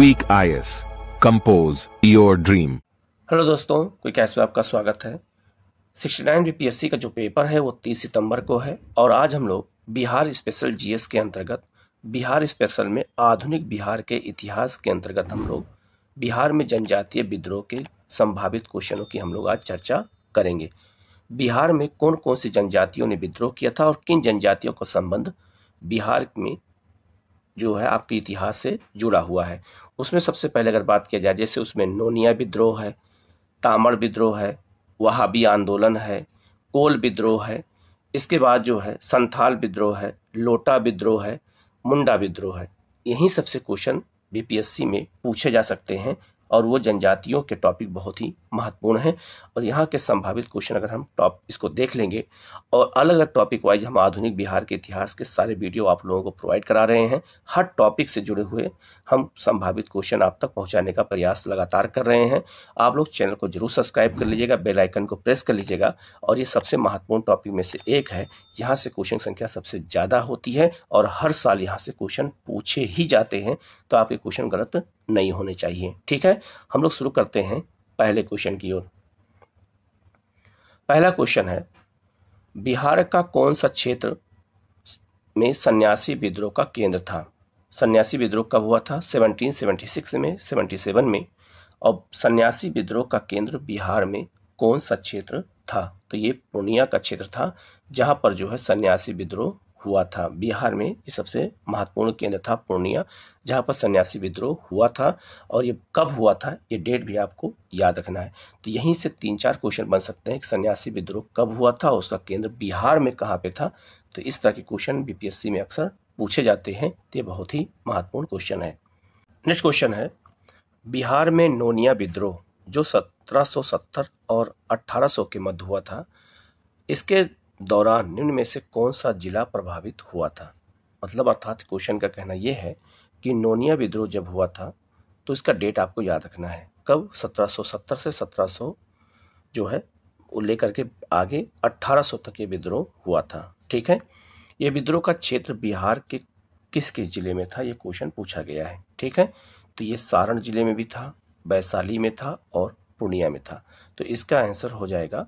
quick IS compose your dream hello दोस्तों quick IS में आपका स्वागत है 69 बीपीएससी का जो पेपर है वो 30 सितंबर को है और आज हम लोग बिहार स्पेशल जीएस के अंतर्गत बिहार स्पेशल में आधुनिक बिहार के इतिहास के अंतर्गत हम लोग बिहार में जनजातीय विद्रोह के संभावित क्वेश्चनों की हम लोग आज चर्चा करेंगे बिहार में कौन कौन सी जनजातियों ने विद्रोह किया था और किन जनजातियों का संबंध बिहार में जो है आपके इतिहास से जुड़ा हुआ है उसमें सबसे पहले अगर बात किया जाए जैसे उसमें नोनिया विद्रोह है तामड़ विद्रोह है वहाबी आंदोलन है कोल विद्रोह है इसके बाद जो है संथाल विद्रोह है लोटा विद्रोह है मुंडा विद्रोह है यही सबसे क्वेश्चन बीपीएससी में पूछे जा सकते हैं और वो जनजातियों के टॉपिक बहुत ही महत्वपूर्ण हैं और यहाँ के संभावित क्वेश्चन अगर हम टॉप इसको देख लेंगे और अलग अलग टॉपिक वाइज हम आधुनिक बिहार के इतिहास के सारे वीडियो आप लोगों को प्रोवाइड करा रहे हैं हर टॉपिक से जुड़े हुए हम संभावित क्वेश्चन आप तक पहुँचाने का प्रयास लगातार कर रहे हैं आप लोग चैनल को जरूर सब्सक्राइब कर लीजिएगा बेलाइकन को प्रेस कर लीजिएगा और ये सबसे महत्वपूर्ण टॉपिक में से एक है यहाँ से क्वेश्चन संख्या सबसे ज़्यादा होती है और हर साल यहाँ से क्वेश्चन पूछे ही जाते हैं तो आपके क्वेश्चन गलत नहीं होने चाहिए ठीक है हम लोग शुरू करते हैं पहले क्वेश्चन की ओर पहला क्वेश्चन है बिहार का कौन सा क्षेत्र में सन्यासी विद्रोह का केंद्र था सन्यासी विद्रोह कब हुआ था 1776 में 77 में और सन्यासी विद्रोह का केंद्र बिहार में कौन सा क्षेत्र था तो ये पूर्णिया का क्षेत्र था जहां पर जो है सन्यासी विद्रोह हुआ था बिहार में ये सबसे महत्वपूर्ण केंद्र था पूर्णिया जहाँ पर सन्यासी विद्रोह हुआ था और ये कब हुआ था ये डेट भी आपको याद रखना है तो यहीं से तीन चार क्वेश्चन बन सकते हैं कि सन्यासी विद्रोह कब हुआ था उसका केंद्र बिहार में कहाँ पे था तो इस तरह के क्वेश्चन बीपीएससी में अक्सर पूछे जाते हैं तो ये बहुत ही महत्वपूर्ण क्वेश्चन है नेक्स्ट क्वेश्चन है बिहार में नोनिया विद्रोह जो सत्रह और अट्ठारह के मध्य हुआ था इसके दौरान निम्न में से कौन सा जिला प्रभावित हुआ था मतलब अर्थात क्वेश्चन का कहना यह है कि नोनिया विद्रोह जब हुआ था तो इसका डेट आपको याद रखना है कब 1770 से 1700 जो है वो लेकर के आगे 1800 तक ये विद्रोह हुआ था ठीक है ये विद्रोह का क्षेत्र बिहार के किस किस जिले में था ये क्वेश्चन पूछा गया है ठीक है तो ये सारण जिले में भी था वैशाली में था और पूर्णिया में था तो इसका आंसर हो जाएगा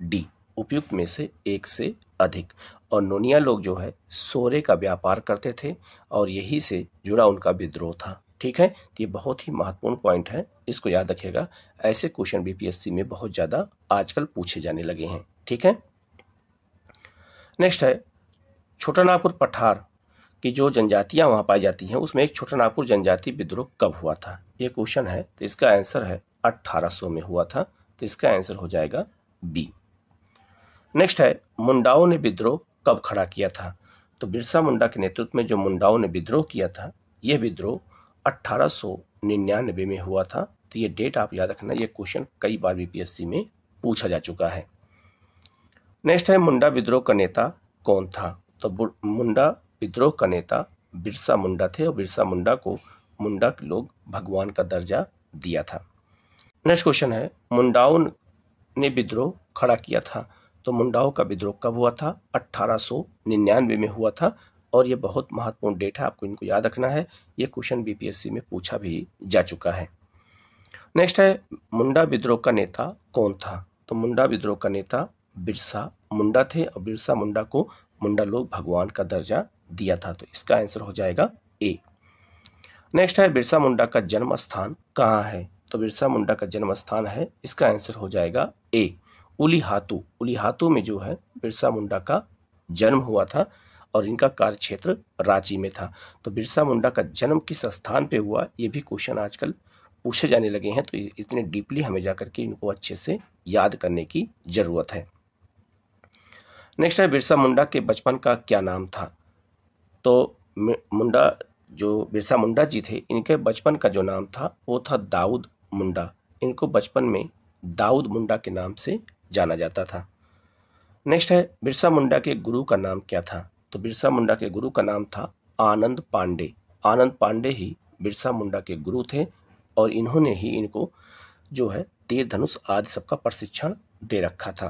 डी उपयुक्त में से एक से अधिक और नोनिया लोग जो है सोरे का व्यापार करते थे और यही से जुड़ा उनका विद्रोह था ठीक है तो ये बहुत ही महत्वपूर्ण पॉइंट है इसको याद रखिएगा ऐसे क्वेश्चन बीपीएससी में बहुत ज़्यादा आजकल पूछे जाने लगे हैं ठीक है नेक्स्ट है छोटा नागपुर पठार की जो जनजातियां वहां पाई जाती हैं उसमें एक छोटा नागपुर जनजाति विद्रोह कब हुआ था ये क्वेश्चन है तो इसका आंसर है 1800 में हुआ था तो इसका आंसर हो जाएगा बी नेक्स्ट है मुंडाओं ने विद्रोह कब खड़ा किया था तो बिरसा मुंडा के नेतृत्व में जो मुंडाओं ने विद्रोह किया था यह विद्रोह अट्ठारह में हुआ था तो ये डेट आप याद रखना ये क्वेश्चन कई बार बीपीएससी में पूछा जा चुका है नेक्स्ट है मुंडा विद्रोह का नेता कौन था तो मुंडा विद्रोह का नेता बिरसा मुंडा थे और बिरसा मुंडा को मुंडा के लोग भगवान का दर्जा दिया था नेक्स्ट क्वेश्चन है मुंडाओं ने विद्रोह खड़ा किया था तो मुंडाओं का विद्रोह कब हुआ था अट्ठारह में हुआ था और ये बहुत महत्वपूर्ण डेट है आपको इनको याद रखना है ये क्वेश्चन बीपीएससी में पूछा भी जा चुका है नेक्स्ट है मुंडा विद्रोह का नेता कौन था तो मुंडा विद्रोह का नेता बिरसा मुंडा थे और बिरसा मुंडा को मुंडा लोग भगवान का दर्जा दिया था तो इसका आंसर हो जाएगा ए नेक्स्ट है बिरसा मुंडा का जन्म स्थान कहाँ है तो बिरसा मुंडा का जन्म स्थान है इसका आंसर हो जाएगा ए उलिहातु उलिहातु में जो है बिरसा मुंडा का जन्म हुआ था और इनका कार्य क्षेत्र रांची में था तो बिरसा मुंडा का जन्म किस स्थान पे हुआ ये भी क्वेश्चन आजकल पूछे जाने लगे हैं तो इतने डीपली हमें जाकर के इनको अच्छे से याद करने की ज़रूरत है नेक्स्ट है बिरसा मुंडा के बचपन का क्या नाम था तो मुंडा जो बिरसा मुंडा जी थे इनके बचपन का जो नाम था वो था दाऊद मुंडा इनको बचपन में दाऊद मुंडा के नाम से जाना जाता था नेक्स्ट है बिरसा मुंडा के गुरु का नाम क्या था तो बिरसा मुंडा के गुरु का नाम था आनंद पांडे आनंद पांडे ही बिरसा मुंडा के गुरु थे और इन्होंने ही इनको जो है तीर धनुष आदि सबका प्रशिक्षण दे रखा था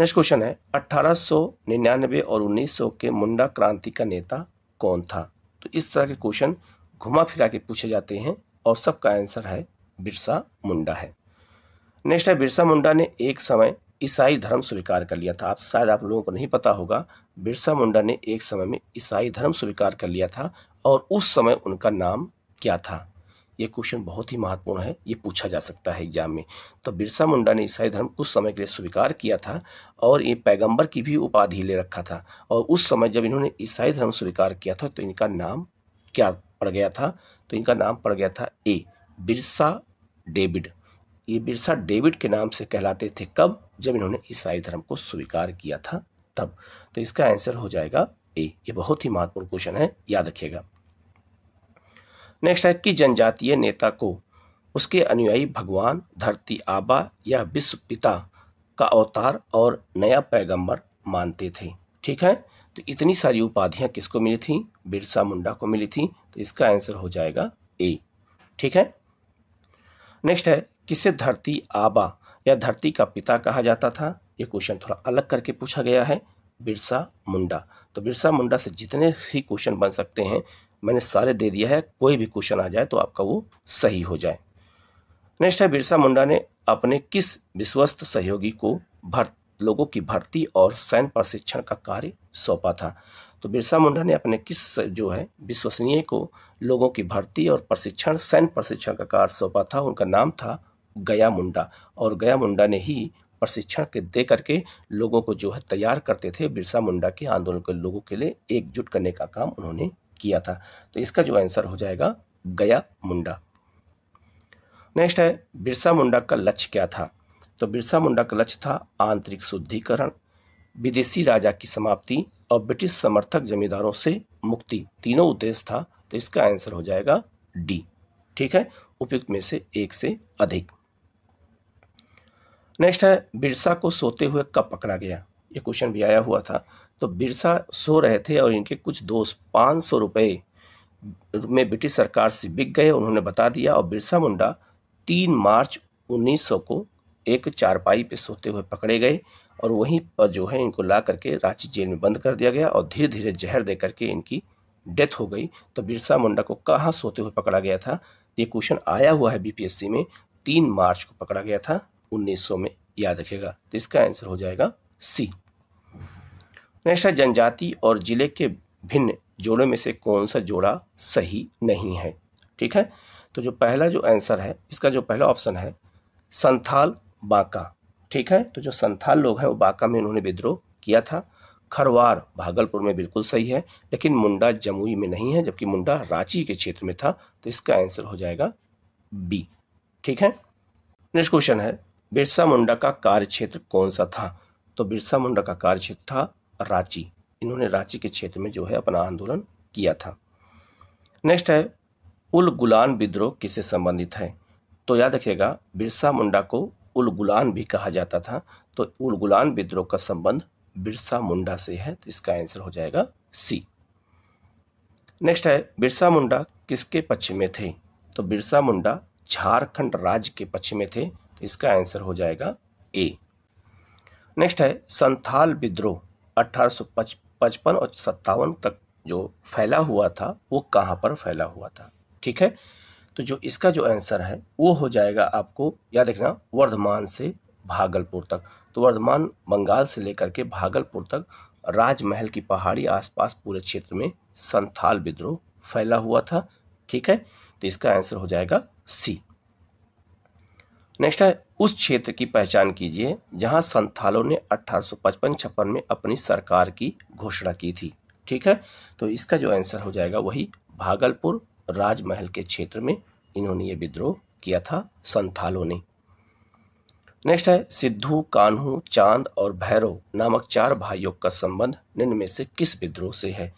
नेक्स्ट क्वेश्चन है 1899 और 1900 के मुंडा क्रांति का नेता कौन था तो इस तरह के क्वेश्चन घुमा फिरा के पूछे जाते हैं और सबका आंसर है बिरसा मुंडा है नेक्स्ट है बिरसा मुंडा ने एक समय ईसाई धर्म स्वीकार कर लिया था आप शायद आप लोगों को नहीं पता होगा बिरसा मुंडा ने एक समय में ईसाई धर्म स्वीकार कर लिया था और उस समय उनका नाम क्या था ये क्वेश्चन बहुत ही महत्वपूर्ण है ये पूछा जा सकता है एग्जाम में तो बिरसा मुंडा ने ईसाई धर्म कुछ समय के लिए स्वीकार किया था और ये पैगंबर की भी उपाधि ले रखा था और उस समय जब इन्होंने ईसाई धर्म स्वीकार किया था तो इनका नाम क्या पड़ गया था तो इनका नाम पड़ गया था ए बिरसा डेविड ये बिरसा डेविड के नाम से कहलाते थे कब जब इन्होंने ईसाई धर्म को स्वीकार किया था तब तो इसका आंसर हो जाएगा ए ये बहुत ही महत्वपूर्ण क्वेश्चन है याद रखिएगा नेक्स्ट है कि जनजातीय नेता को उसके अनुयायी भगवान धरती आबा या विश्व पिता का अवतार और नया पैगंबर मानते थे ठीक है तो इतनी सारी उपाधियां किसको मिली थी बिरसा मुंडा को मिली थी तो इसका आंसर हो जाएगा ए ठीक है नेक्स्ट है किसे धरती आबा या धरती का पिता कहा जाता था ये क्वेश्चन थोड़ा अलग करके पूछा गया है बिरसा मुंडा तो बिरसा मुंडा से जितने ही क्वेश्चन बन सकते हैं मैंने सारे दे दिया है कोई भी क्वेश्चन आ जाए तो आपका वो सही हो जाए नेक्स्ट है बिरसा मुंडा ने अपने किस विश्वस्त सहयोगी को भर लोगों की भर्ती और सैन्य प्रशिक्षण का कार्य सौंपा था तो बिरसा मुंडा ने अपने किस जो है विश्वसनीय को लोगों की भर्ती और प्रशिक्षण सैन्य प्रशिक्षण का कार्य सौंपा था उनका नाम था गया मुंडा और गया मुंडा ने ही प्रशिक्षण के दे करके लोगों को जो है तैयार करते थे बिरसा मुंडा के आंदोलन के लोगों के लिए एकजुट करने का काम उन्होंने किया था तो इसका जो आंसर हो जाएगा गया मुंडा नेक्स्ट है बिरसा मुंडा का लक्ष्य क्या था तो बिरसा मुंडा का लक्ष्य था आंतरिक शुद्धिकरण विदेशी राजा की समाप्ति और ब्रिटिश समर्थक जमींदारों से मुक्ति तीनों उद्देश्य था तो इसका आंसर हो जाएगा डी ठीक है उपयुक्त में से एक से अधिक नेक्स्ट है बिरसा को सोते हुए कब पकड़ा गया ये क्वेश्चन भी आया हुआ था तो बिरसा सो रहे थे और इनके कुछ दोस्त पाँच सौ रुपये में ब्रिटिश सरकार से बिक गए उन्होंने बता दिया और बिरसा मुंडा तीन मार्च उन्नीस को एक चारपाई पे सोते हुए पकड़े गए और वहीं पर जो है इनको ला करके रांची जेल में बंद कर दिया गया और धीरे धीरे जहर दे करके इनकी डेथ हो गई तो बिरसा मुंडा को कहाँ सोते हुए पकड़ा गया था ये क्वेश्चन आया हुआ है बीपीएससी में तीन मार्च को पकड़ा गया था उन्नीस में याद रखेगा तो इसका आंसर हो जाएगा सी नेक्स्ट है जनजाति और जिले के भिन्न जोड़ों में से कौन सा जोड़ा सही नहीं है ठीक है तो जो पहला जो आंसर है इसका जो पहला ऑप्शन है संथाल बांका ठीक है तो जो संथाल लोग हैं वो बांका में उन्होंने विद्रोह किया था खरवार भागलपुर में बिल्कुल सही है लेकिन मुंडा जमुई में नहीं है जबकि मुंडा रांची के क्षेत्र में था तो इसका आंसर हो जाएगा बी ठीक है नेक्स्ट क्वेश्चन है बिरसा मुंडा का कार्य क्षेत्र कौन सा था तो बिरसा मुंडा का कार्य क्षेत्र था रांची इन्होंने रांची के क्षेत्र में जो है अपना आंदोलन किया था नेक्स्ट है उल गुलान विद्रोह किससे संबंधित है तो याद रखिएगा बिरसा मुंडा को उल गुलान भी कहा जाता था तो उल गुलान विद्रोह का संबंध बिरसा मुंडा से है तो इसका आंसर हो जाएगा सी नेक्स्ट है बिरसा मुंडा किसके पक्ष में थे तो बिरसा मुंडा झारखंड राज्य के पक्ष में थे इसका आंसर हो जाएगा ए नेक्स्ट है संथाल विद्रोह अठारह और सत्तावन तक जो फैला हुआ था वो कहाँ पर फैला हुआ था ठीक है तो जो इसका जो आंसर है वो हो जाएगा आपको याद रखना वर्धमान से भागलपुर तक तो वर्धमान बंगाल से लेकर के भागलपुर तक राजमहल की पहाड़ी आसपास पूरे क्षेत्र में संथाल विद्रोह फैला हुआ था ठीक है तो इसका आंसर हो जाएगा सी नेक्स्ट है उस क्षेत्र की पहचान कीजिए जहां संथालों ने अठारह सौ में अपनी सरकार की घोषणा की थी ठीक है तो इसका जो आंसर हो जाएगा वही भागलपुर राजमहल के क्षेत्र में इन्होंने ये विद्रोह किया था संथालों ने नेक्स्ट है सिद्धू कान्हू चांद और भैरव नामक चार भाइयों का संबंध निम्न में से किस विद्रोह से है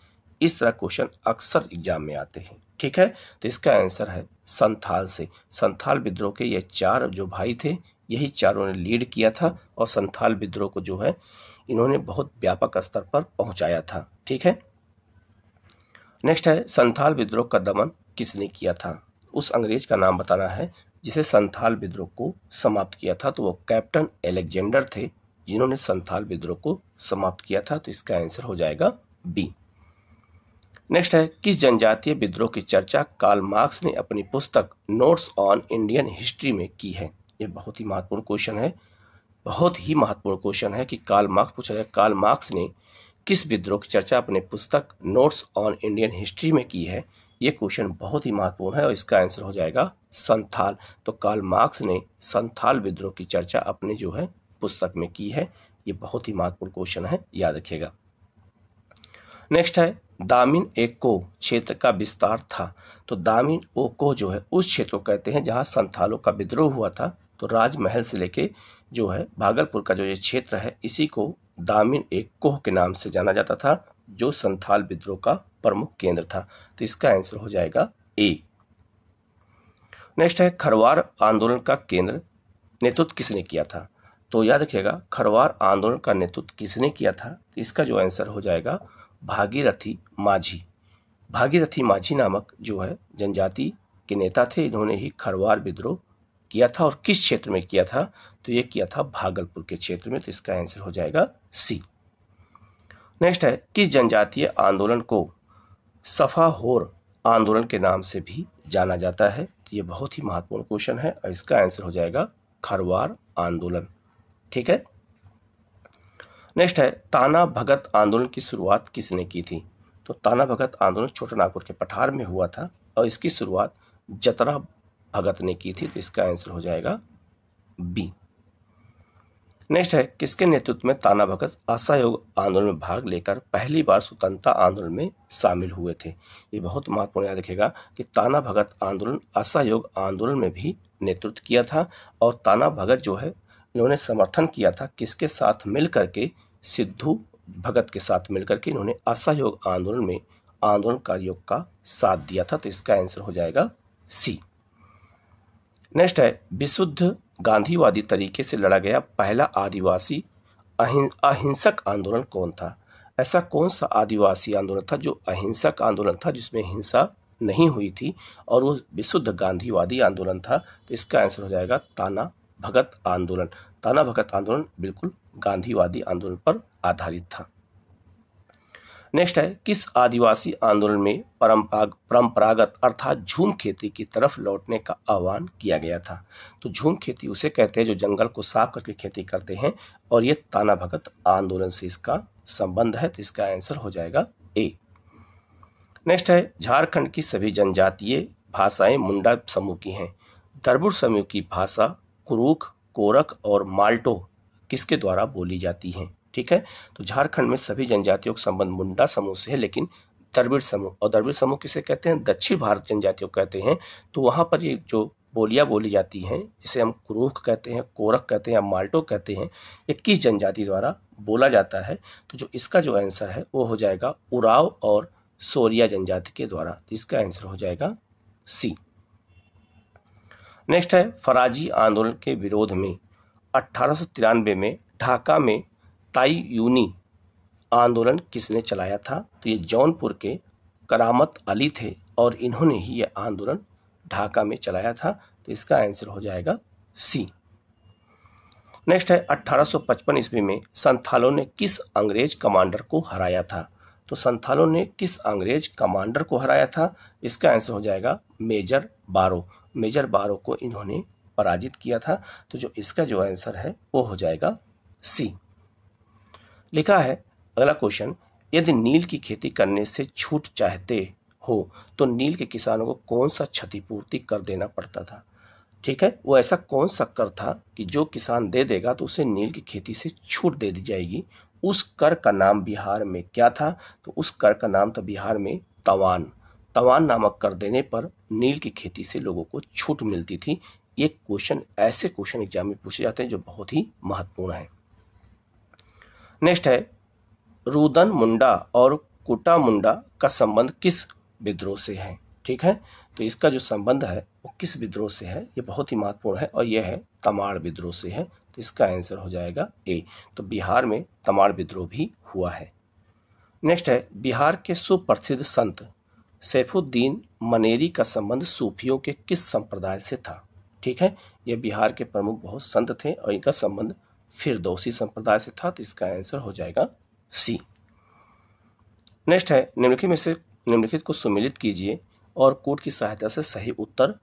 इस तरह क्वेश्चन अक्सर एग्जाम में आते हैं ठीक है तो इसका आंसर है संथाल से संथाल विद्रोह के ये चार जो भाई थे यही चारों ने लीड किया था और संथाल विद्रोह को जो है इन्होंने बहुत व्यापक स्तर पर पहुंचाया था ठीक है नेक्स्ट है संथाल विद्रोह का दमन किसने किया था उस अंग्रेज का नाम बताना है जिसे संथाल विद्रोह को समाप्त किया था तो वो कैप्टन एलेक्जेंडर थे जिन्होंने संथाल विद्रोह को समाप्त किया था तो इसका आंसर हो जाएगा बी नेक्स्ट है किस जनजातीय विद्रोह की चर्चा कार्ल मार्क्स ने अपनी पुस्तक नोट्स ऑन इंडियन हिस्ट्री में की है ये बहुत ही महत्वपूर्ण क्वेश्चन है बहुत ही महत्वपूर्ण क्वेश्चन है कि कार्ल मार्क्स पूछा जाए कार्ल मार्क्स ने किस विद्रोह की चर्चा अपने पुस्तक नोट्स ऑन इंडियन हिस्ट्री में की है ये क्वेश्चन बहुत ही महत्वपूर्ण है और इसका आंसर हो जाएगा संथाल तो कार्ल मार्क्स ने संथाल विद्रोह की चर्चा अपने जो है पुस्तक में की है ये बहुत ही महत्वपूर्ण क्वेश्चन है याद रखिएगा नेक्स्ट है दामिन एको क्षेत्र का विस्तार था तो दामिन ओको जो है उस क्षेत्र को कहते हैं जहाँ संथालों का विद्रोह हुआ था तो राजमहल से लेके जो है भागलपुर का जो ये क्षेत्र है इसी को दामिन एको के नाम से जाना जाता था जो संथाल विद्रोह का प्रमुख केंद्र था तो इसका आंसर हो जाएगा ए नेक्स्ट है खरवार आंदोलन का केंद्र नेतृत्व किसने किया था तो याद रखिएगा खरवार आंदोलन का नेतृत्व किसने किया था इसका जो आंसर हो जाएगा भागीरथी माझी भागीरथी माझी नामक जो है जनजाति के नेता थे इन्होंने ही खरवार विद्रोह किया था और किस क्षेत्र में किया था तो ये किया था भागलपुर के क्षेत्र में तो इसका आंसर हो जाएगा सी नेक्स्ट है किस जनजातीय आंदोलन को सफाहोर आंदोलन के नाम से भी जाना जाता है तो ये बहुत ही महत्वपूर्ण क्वेश्चन है और इसका आंसर हो जाएगा खरवार आंदोलन ठीक है नेक्स्ट है ताना भगत आंदोलन की शुरुआत किसने की थी तो ताना भगत आंदोलन छोटा नागपुर के पठार में हुआ था और इसकी शुरुआत जतरा भगत ने की थी तो इसका आंसर हो जाएगा बी नेक्स्ट है किसके नेतृत्व में ताना भगत असहयोग आंदोलन में भाग लेकर पहली बार स्वतंत्रता आंदोलन में शामिल हुए थे ये बहुत महत्वपूर्ण याद रखेगा कि ताना भगत आंदोलन असहयोग आंदोलन में भी नेतृत्व किया था और ताना भगत जो है इन्होंने समर्थन किया था किसके साथ मिल करके सिद्धू भगत के साथ मिलकर के इन्होंने असहयोग आंदोलन में आंदोलनकारियों का साथ दिया था तो इसका आंसर हो जाएगा सी नेक्स्ट है विशुद्ध गांधीवादी तरीके से लड़ा गया पहला आदिवासी अहिंसक आंदोलन कौन था ऐसा कौन सा आदिवासी आंदोलन था जो अहिंसक आंदोलन था जिसमें हिंसा नहीं हुई थी और वो विशुद्ध गांधीवादी आंदोलन था तो इसका आंसर हो जाएगा ताना भगत आंदोलन ताना भगत आंदोलन बिल्कुल गांधीवादी आंदोलन पर आधारित था नेक्स्ट है किस आदिवासी आंदोलन में परंपरागत अर्थात झूम खेती की तरफ लौटने का आह्वान किया गया था तो झूम खेती उसे कहते हैं जो जंगल को साफ करके खेती करते हैं और ये ताना भगत आंदोलन से इसका संबंध है तो इसका आंसर हो जाएगा ए नेक्स्ट है झारखंड की सभी जनजातीय भाषाएं मुंडा समूह की हैं दरबुर समूह की भाषा कुरूख कोरक और माल्टो किसके द्वारा बोली जाती है ठीक है तो झारखंड में सभी जनजातियों के संबंध मुंडा समूह से है लेकिन द्रविड़ समूह और द्रविड़ समूह किसे कहते हैं दक्षिण भारत जनजातियों कहते हैं तो वहाँ पर ये जो बोलियाँ बोली जाती हैं जिसे हम क्रूख कहते हैं कोरक कहते हैं या माल्टो कहते हैं ये किस जनजाति द्वारा बोला जाता है तो जो इसका जो आंसर है वो हो जाएगा उराव और सोरिया जनजाति के द्वारा तो इसका आंसर हो जाएगा सी नेक्स्ट है फराजी आंदोलन के विरोध में अट्ठारह में ढाका में ताई यूनी आंदोलन किसने चलाया था तो ये जौनपुर के करामत अली थे और इन्होंने ही यह आंदोलन ढाका में चलाया था तो इसका आंसर हो जाएगा सी नेक्स्ट है 1855 ईस्वी में संथालों ने किस अंग्रेज कमांडर को हराया था तो संथालों ने किस अंग्रेज कमांडर को हराया था इसका आंसर हो जाएगा मेजर बारो मेजर बारो को इन्होंने पराजित किया था तो जो इसका जो आंसर है वो हो जाएगा सी लिखा है अगला क्वेश्चन यदि नील की खेती करने से छूट चाहते हो तो नील के किसानों को कौन सा क्षतिपूर्ति कर देना पड़ता था ठीक है वो ऐसा कौन सा कर था कि जो किसान दे देगा तो उसे नील की खेती से छूट दे दी जाएगी उस कर का नाम बिहार में क्या था तो उस कर का नाम था बिहार में तवान तवान नामक कर देने पर नील की खेती से लोगों को छूट मिलती थी ये क्वेश्चन ऐसे क्वेश्चन एग्जाम में पूछे जाते हैं जो बहुत ही महत्वपूर्ण है नेक्स्ट है रुदन मुंडा और कुटा मुंडा का संबंध किस विद्रोह से है ठीक है तो इसका जो संबंध है वो किस विद्रोह से है ये बहुत ही महत्वपूर्ण है और यह है तमाड़ विद्रोह से है तो इसका आंसर हो जाएगा ए तो बिहार में तमाड़ विद्रोह भी हुआ है नेक्स्ट है बिहार के सुप्रसिद्ध संत सैफुद्दीन मनेरी का संबंध सूफियों के किस संप्रदाय से था ठीक है ये बिहार के प्रमुख बहुत संत थे और इनका संबंध फिरदौसी संप्रदाय से था तो इसका आंसर हो जाएगा सी नेक्स्ट है निम्नलिखित में से निम्नलिखित को सुमिलित कीजिए और कोर्ट की सहायता से सही उत्तर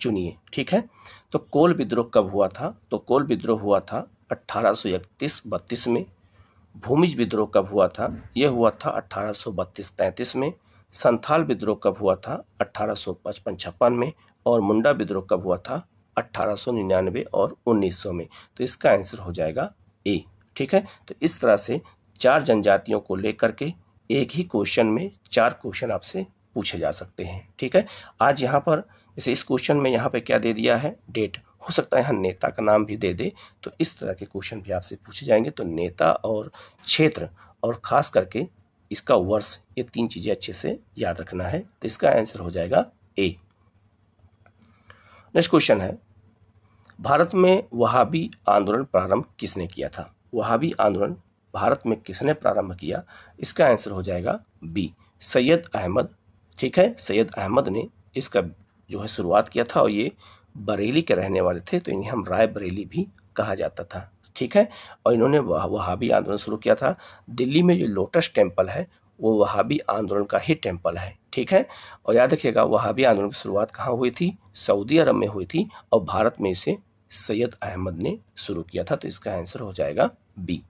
चुनिए ठीक है तो कोल विद्रोह कब हुआ था तो कोल विद्रोह हुआ था अट्ठारह सौ इकतीस बत्तीस में भूमिज विद्रोह कब हुआ था यह हुआ था अट्ठारह सौ बत्तीस में संथाल विद्रोह कब हुआ था अट्ठारह सौ पचपन में और मुंडा विद्रोह कब हुआ था अट्ठारह और 1900 में तो इसका आंसर हो जाएगा ए ठीक है तो इस तरह से चार जनजातियों को लेकर के एक ही क्वेश्चन में चार क्वेश्चन आपसे पूछे जा सकते हैं ठीक है आज यहाँ पर जैसे इस क्वेश्चन में यहाँ पे क्या दे दिया है डेट हो सकता है यहाँ नेता का नाम भी दे दे तो इस तरह के क्वेश्चन भी आपसे पूछे जाएंगे तो नेता और क्षेत्र और ख़ास करके इसका वर्ष ये तीन चीज़ें अच्छे से याद रखना है तो इसका आंसर हो जाएगा ए नेक्स्ट क्वेश्चन है भारत में वहाबी आंदोलन प्रारंभ किसने किया था वहाबी आंदोलन भारत में किसने प्रारंभ किया इसका आंसर हो जाएगा बी सैयद अहमद ठीक है सैयद अहमद ने इसका जो है शुरुआत किया था और ये बरेली के रहने वाले थे तो इन्हें हम राय बरेली भी कहा जाता था ठीक है और इन्होंने वहाबी आंदोलन शुरू किया था दिल्ली में जो लोटस टेम्पल है वो वहाबी आंदोलन का ही टेम्पल है ठीक है और याद रखिएगा वहाबी आंदोलन की शुरुआत कहाँ हुई थी सऊदी अरब में हुई थी और भारत में इसे सैयद अहमद ने शुरू किया था तो इसका आंसर हो जाएगा बी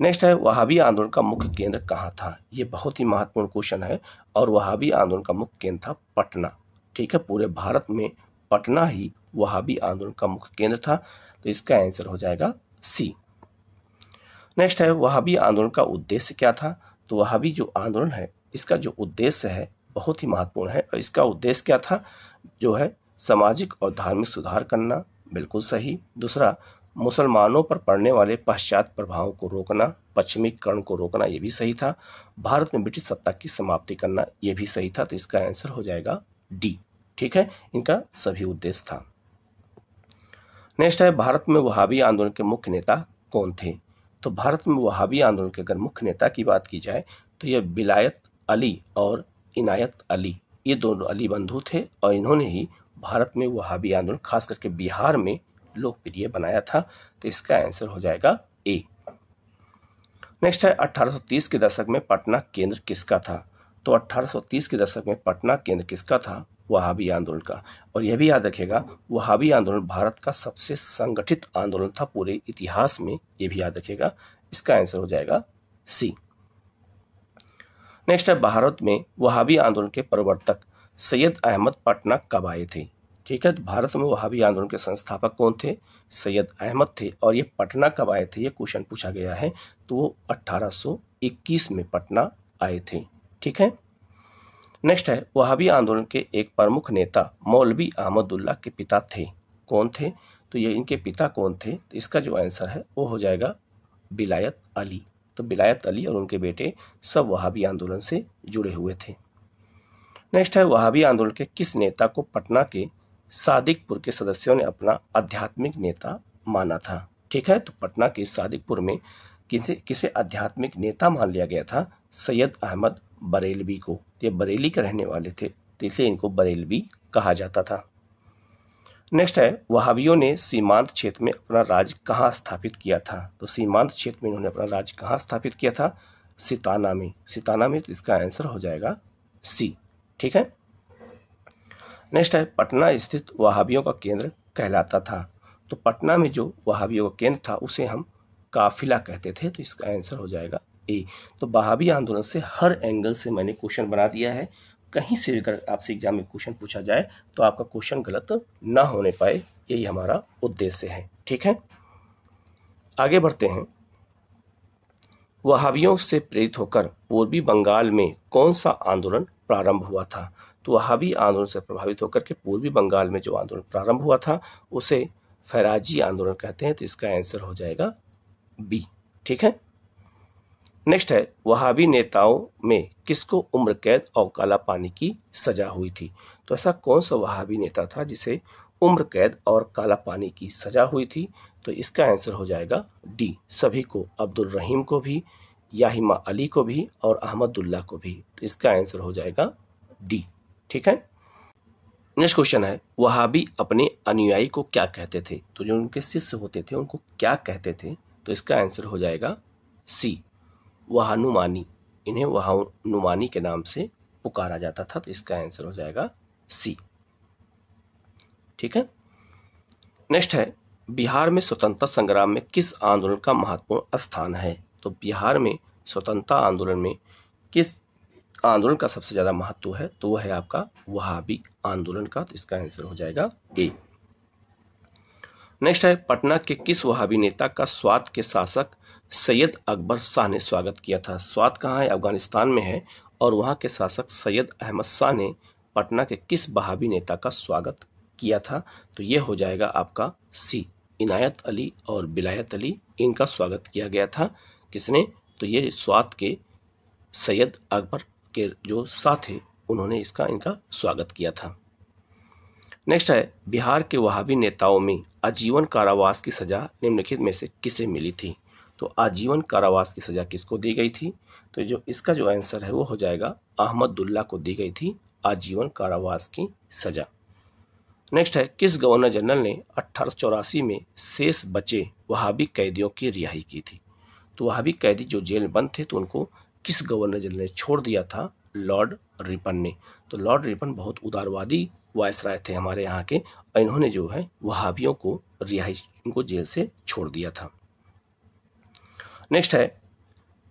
नेक्स्ट है वहाबी आंदोलन का मुख्य केंद्र कहाँ था ये बहुत ही महत्वपूर्ण क्वेश्चन है और वहाबी आंदोलन का मुख्य केंद्र था पटना ठीक है पूरे भारत में पटना ही वहाबी आंदोलन का मुख्य केंद्र था तो इसका आंसर हो जाएगा सी नेक्स्ट है वहाबी आंदोलन का उद्देश्य क्या था तो वह भी जो आंदोलन है इसका जो उद्देश्य है बहुत ही महत्वपूर्ण है और इसका उद्देश्य क्या था जो है सामाजिक और धार्मिक सुधार करना बिल्कुल सही दूसरा मुसलमानों पर पड़ने वाले पश्चात प्रभावों को रोकना पश्चिमीकरण को रोकना ये भी सही था भारत में ब्रिटिश सत्ता की समाप्ति करना ये भी सही था तो इसका आंसर हो जाएगा डी ठीक है इनका सभी उद्देश्य था नेक्स्ट है भारत में वहाबी आंदोलन के मुख्य नेता कौन थे तो भारत में वहाबी आंदोलन के अगर मुख्य नेता की बात की जाए तो यह बिलायत अली और इनायत अली ये दोनों अली बंधु थे और इन्होंने ही भारत में वहाबी आंदोलन खास करके बिहार में लोकप्रिय बनाया था तो इसका आंसर हो जाएगा ए नेक्स्ट है 1830 के दशक में पटना केंद्र किसका था तो 1830 के दशक में पटना केंद्र किसका था वहाबी आंदोलन का और यह भी याद रखेगा वहाबी आंदोलन भारत का सबसे संगठित आंदोलन था पूरे इतिहास में यह भी याद रखेगा इसका आंसर हो जाएगा सी नेक्स्ट है भारत में वहाबी आंदोलन के प्रवर्तक सैयद अहमद पटना कब आए थे ठीक है तो भारत में वहाबी आंदोलन के संस्थापक कौन थे सैयद अहमद थे और ये पटना कब आए थे ये क्वेश्चन पूछा गया है तो वो 1821 में पटना आए थे ठीक है नेक्स्ट है वहाबी आंदोलन के एक प्रमुख नेता मौलवी अहमदुल्ला के पिता थे कौन थे तो ये इनके पिता कौन थे तो इसका जो आंसर है वो हो जाएगा बिलायत अली तो बिलायत अली और उनके बेटे सब वहाबी आंदोलन से जुड़े हुए थे नेक्स्ट है वहाबी आंदोलन के किस नेता को पटना के सादिकपुर के सदस्यों ने अपना आध्यात्मिक नेता माना था ठीक है तो पटना के सादिकपुर में किसे किसे आध्यात्मिक नेता मान लिया गया था सैयद अहमद बरेलवी को ये बरेली के रहने वाले थे तो इसे इनको बरेलवी कहा जाता था नेक्स्ट है वहावियों ने सीमांत क्षेत्र में अपना राज कहाँ स्थापित किया था तो सीमांत क्षेत्र में इन्होंने अपना राज कहाँ स्थापित किया था सिताना में सिताना में तो इसका आंसर हो जाएगा सी ठीक है नेक्स्ट है पटना स्थित वहावियों का केंद्र कहलाता था तो पटना में जो वहावियों का केंद्र था उसे हम काफिला कहते थे तो इसका आंसर हो जाएगा ए तो बहावी आंदोलन से हर एंगल से मैंने क्वेश्चन बना दिया है कहीं से भी आपसे एग्जाम में क्वेश्चन पूछा जाए तो आपका क्वेश्चन गलत ना होने पाए यही हमारा उद्देश्य है ठीक है आगे बढ़ते हैं वहावियों से प्रेरित होकर पूर्वी बंगाल में कौन सा आंदोलन प्रारंभ हुआ था तो वहावी आंदोलन से प्रभावित होकर के पूर्वी बंगाल में जो आंदोलन प्रारंभ हुआ था उसे फैराजी आंदोलन कहते हैं तो इसका आंसर हो जाएगा बी ठीक है नेक्स्ट है वहाबी नेताओं में किसको उम्र कैद और काला पानी की सजा हुई थी तो ऐसा कौन सा वहाबी नेता था जिसे उम्र कैद और काला पानी की सजा हुई थी तो इसका आंसर हो जाएगा डी सभी को अब्दुल रहीम को भी याहिमा अली को भी और अहमदुल्ला को भी तो इसका आंसर हो जाएगा डी ठीक है नेक्स्ट क्वेश्चन है वहाबी अपने अनुयायी को क्या कहते थे तो जो उनके शिष्य होते थे उनको क्या कहते थे तो इसका आंसर हो जाएगा सी वहानुमानी इन्हें वहानुमानी के नाम से पुकारा जाता था तो इसका आंसर हो जाएगा सी ठीक है नेक्स्ट है बिहार में स्वतंत्रता संग्राम में किस आंदोलन का महत्वपूर्ण स्थान है तो बिहार में स्वतंत्रता आंदोलन में किस आंदोलन का सबसे ज़्यादा महत्व है तो वह है आपका वहाबी आंदोलन का तो इसका आंसर हो जाएगा ए नेक्स्ट है पटना के किस वहाबी नेता का स्वात के शासक सैयद अकबर शाह ने स्वागत किया था स्वात कहाँ है अफगानिस्तान में है और वहाँ के शासक सैयद अहमद शाह ने पटना के किस बहावी नेता का स्वागत किया था तो ये हो जाएगा आपका सी इनायत अली और बिलायत अली इनका स्वागत किया गया था किसने तो ये स्वात के सैयद अकबर के जो शाह थे उन्होंने इसका इनका स्वागत किया था नेक्स्ट है बिहार के वहावी नेताओं में आजीवन कारावास की सजा निम्नलिखित में से किसे मिली थी तो आजीवन कारावास की सज़ा किसको दी गई थी तो जो इसका जो आंसर है वो हो जाएगा अहमदुल्ला को दी गई थी आजीवन कारावास की सज़ा नेक्स्ट है किस गवर्नर जनरल ने अट्ठारह में शेष बचे वहाबी कैदियों की रिहाई की थी तो वहाबी कैदी जो जेल में बंद थे तो उनको किस गवर्नर जनरल ने छोड़ दिया था लॉर्ड रिपन ने तो लॉर्ड रिपन बहुत उदारवादी राय थे हमारे यहाँ के इन्होंने जो है वहाबियों को रिहाई उनको जेल से छोड़ दिया था नेक्स्ट है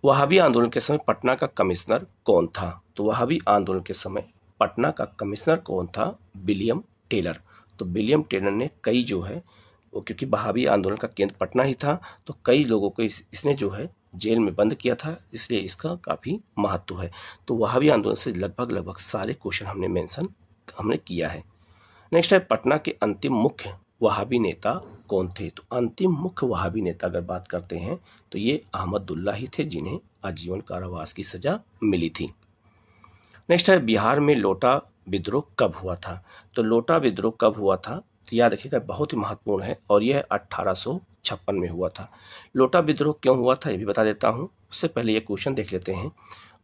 वहावी आंदोलन के समय पटना का कमिश्नर कौन था तो वहावी आंदोलन के समय पटना का कमिश्नर कौन था विलियम टेलर तो विलियम टेलर ने कई जो है वो क्योंकि वहावी आंदोलन का केंद्र पटना ही था तो कई लोगों को इस, इसने जो है जेल में बंद किया था इसलिए इसका काफ़ी महत्व है तो वहावी आंदोलन से लगभग लगभग सारे क्वेश्चन हमने मेंशन हमने किया है नेक्स्ट है पटना के अंतिम मुख्य वहाबी नेता कौन थे तो अंतिम मुख्य वहाबी नेता अगर बात करते हैं तो ये अहमदुल्ला ही थे जिन्हें आजीवन कारावास की सजा मिली थी नेक्स्ट है बिहार में लोटा विद्रोह कब हुआ था तो लोटा विद्रोह कब हुआ था तो याद रखिएगा बहुत ही महत्वपूर्ण है और यह अट्ठारह में हुआ था लोटा विद्रोह क्यों हुआ था ये भी बता देता हूँ उससे पहले ये क्वेश्चन देख लेते हैं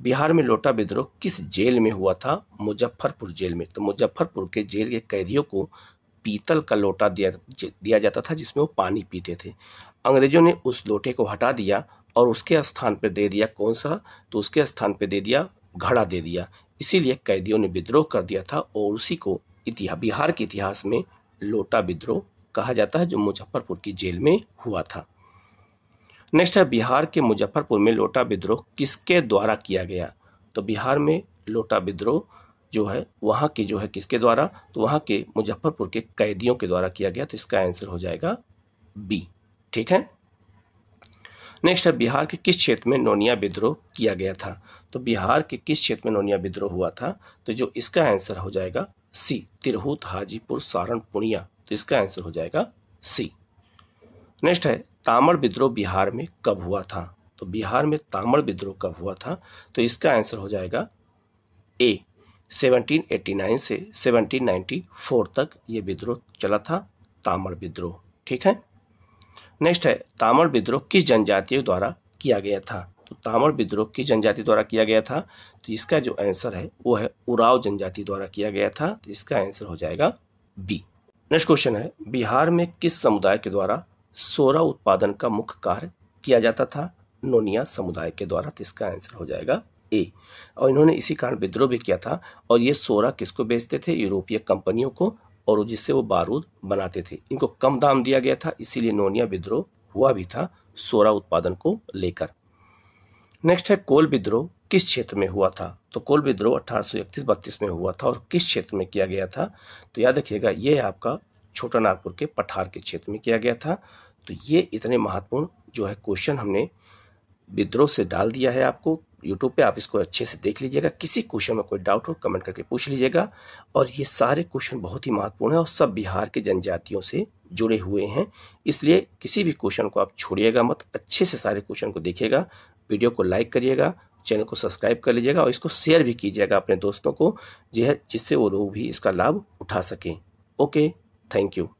बिहार में लोटा विद्रोह किस जेल में हुआ था मुजफ्फरपुर जेल में तो मुजफ्फरपुर के जेल के कैदियों को पीतल का लोटा दिया दिया जाता था जिसमें वो पानी पीते थे अंग्रेजों ने उस लोटे को हटा दिया और उसके स्थान पर दे दिया कौन सा तो उसके स्थान पर दे दिया घड़ा दे दिया इसीलिए कैदियों ने विद्रोह कर दिया था और उसी को इतिहास बिहार के इतिहास में लोटा विद्रोह कहा जाता है जो मुजफ्फरपुर की जेल में हुआ था नेक्स्ट है बिहार के मुजफ्फरपुर में लोटा विद्रोह किसके द्वारा किया गया तो बिहार में लोटा विद्रोह जो है वहाँ के जो है किसके द्वारा तो वहाँ के मुजफ्फरपुर के कैदियों के द्वारा किया गया तो इसका आंसर हो जाएगा बी ठीक है नेक्स्ट है बिहार के किस क्षेत्र में नोनिया विद्रोह किया गया था तो बिहार के किस क्षेत्र में नोनिया विद्रोह हुआ था तो जो इसका आंसर हो जाएगा सी तिरहुत हाजीपुर सारण पुणिया तो इसका आंसर हो जाएगा सी नेक्स्ट है तामड़ विद्रोह बिहार में कब हुआ था तो बिहार में तामड़ विद्रोह कब हुआ था तो इसका आंसर हो जाएगा ए 1789 से 1794 तक ये विद्रोह चला था तामड़ विद्रोह ठीक है नेक्स्ट है तामड़ विद्रोह किस जनजातियों द्वारा किया गया था तो तामर विद्रोह किस जनजाति द्वारा किया गया था तो इसका जो आंसर है वो है उराव जनजाति द्वारा किया गया था तो इसका आंसर हो जाएगा बी नेक्स्ट क्वेश्चन है बिहार में किस समुदाय के द्वारा सोरा उत्पादन का मुख्य कार्य किया जाता था नोनिया समुदाय के द्वारा तो इसका आंसर हो जाएगा ए और इन्होंने इसी कारण विद्रोह भी किया था और ये सोरा किसको बेचते थे यूरोपीय कंपनियों को और जिससे वो बारूद बनाते थे इनको कम दाम दिया गया था इसीलिए नोनिया विद्रोह हुआ भी था सोरा उत्पादन को लेकर नेक्स्ट है कोल विद्रोह किस क्षेत्र में हुआ था तो कोल विद्रोह अठारह सौ इकतीस बत्तीस में हुआ था और किस क्षेत्र में किया गया था तो याद रखिएगा ये आपका छोटा नागपुर के पठार के क्षेत्र में किया गया था तो ये इतने महत्वपूर्ण जो है क्वेश्चन हमने विद्रोह से डाल दिया है आपको यूट्यूब पे आप इसको अच्छे से देख लीजिएगा किसी क्वेश्चन में कोई डाउट हो कमेंट करके पूछ लीजिएगा और ये सारे क्वेश्चन बहुत ही महत्वपूर्ण है और सब बिहार के जनजातियों से जुड़े हुए हैं इसलिए किसी भी क्वेश्चन को आप छोड़िएगा मत अच्छे से सारे क्वेश्चन को देखिएगा वीडियो को लाइक करिएगा चैनल को सब्सक्राइब कर लीजिएगा और इसको शेयर भी कीजिएगा अपने दोस्तों को जिससे वो लोग भी इसका लाभ उठा सकें ओके थैंक यू